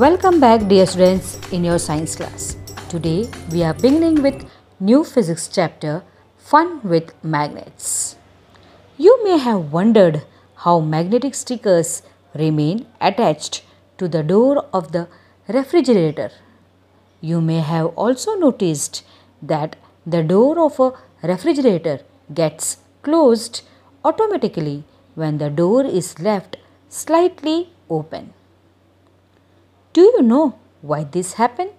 Welcome back dear students in your science class. Today we are beginning with new physics chapter Fun with Magnets. You may have wondered how magnetic stickers remain attached to the door of the refrigerator. You may have also noticed that the door of a refrigerator gets closed automatically when the door is left slightly open. Do you know why this happened?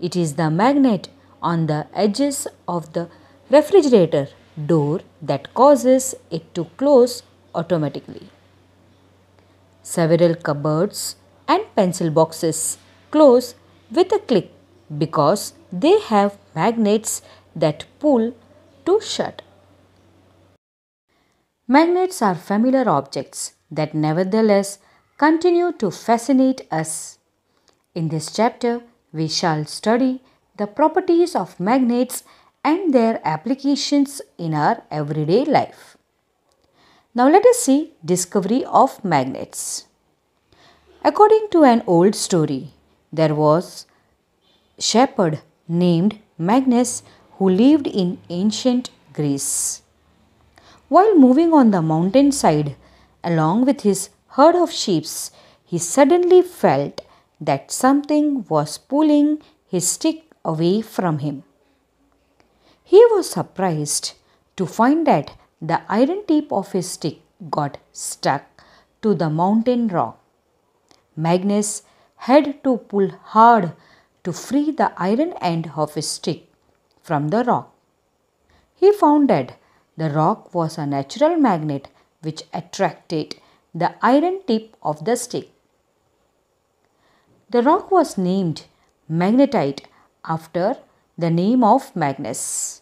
It is the magnet on the edges of the refrigerator door that causes it to close automatically. Several cupboards and pencil boxes close with a click because they have magnets that pull to shut. Magnets are familiar objects that nevertheless continue to fascinate us. In this chapter, we shall study the properties of magnets and their applications in our everyday life. Now let us see discovery of magnets. According to an old story, there was shepherd named Magnus who lived in ancient Greece. While moving on the mountainside along with his herd of sheep, he suddenly felt that something was pulling his stick away from him. He was surprised to find that the iron tip of his stick got stuck to the mountain rock. Magnus had to pull hard to free the iron end of his stick from the rock. He found that the rock was a natural magnet which attracted the iron tip of the stick. The rock was named magnetite after the name of Magnus.